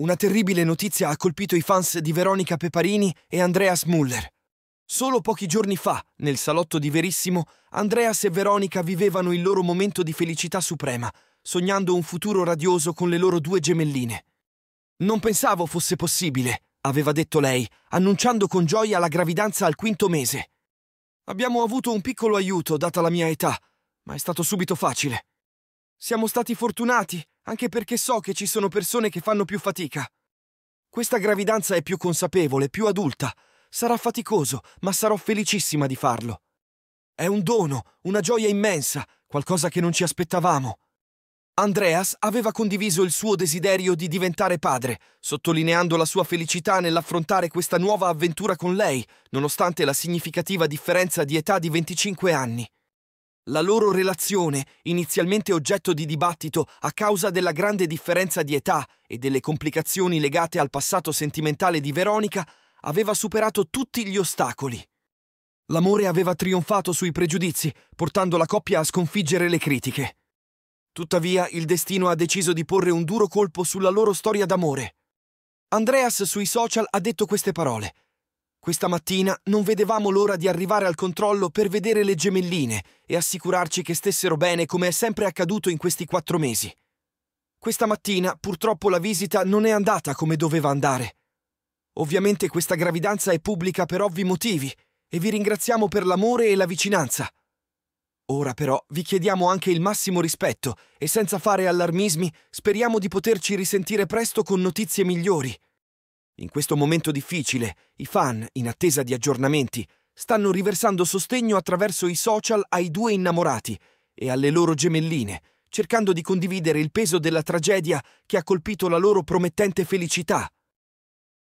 Una terribile notizia ha colpito i fans di Veronica Peparini e Andreas Muller. Solo pochi giorni fa, nel salotto di Verissimo, Andreas e Veronica vivevano il loro momento di felicità suprema, sognando un futuro radioso con le loro due gemelline. Non pensavo fosse possibile, aveva detto lei, annunciando con gioia la gravidanza al quinto mese. Abbiamo avuto un piccolo aiuto, data la mia età, ma è stato subito facile. Siamo stati fortunati, anche perché so che ci sono persone che fanno più fatica. Questa gravidanza è più consapevole, più adulta. Sarà faticoso, ma sarò felicissima di farlo. È un dono, una gioia immensa, qualcosa che non ci aspettavamo. Andreas aveva condiviso il suo desiderio di diventare padre, sottolineando la sua felicità nell'affrontare questa nuova avventura con lei, nonostante la significativa differenza di età di 25 anni. La loro relazione, inizialmente oggetto di dibattito a causa della grande differenza di età e delle complicazioni legate al passato sentimentale di Veronica, aveva superato tutti gli ostacoli. L'amore aveva trionfato sui pregiudizi, portando la coppia a sconfiggere le critiche. Tuttavia, il destino ha deciso di porre un duro colpo sulla loro storia d'amore. Andreas sui social ha detto queste parole. Questa mattina non vedevamo l'ora di arrivare al controllo per vedere le gemelline e assicurarci che stessero bene come è sempre accaduto in questi quattro mesi. Questa mattina purtroppo la visita non è andata come doveva andare. Ovviamente questa gravidanza è pubblica per ovvi motivi e vi ringraziamo per l'amore e la vicinanza. Ora però vi chiediamo anche il massimo rispetto e senza fare allarmismi speriamo di poterci risentire presto con notizie migliori. In questo momento difficile, i fan, in attesa di aggiornamenti, stanno riversando sostegno attraverso i social ai due innamorati e alle loro gemelline, cercando di condividere il peso della tragedia che ha colpito la loro promettente felicità.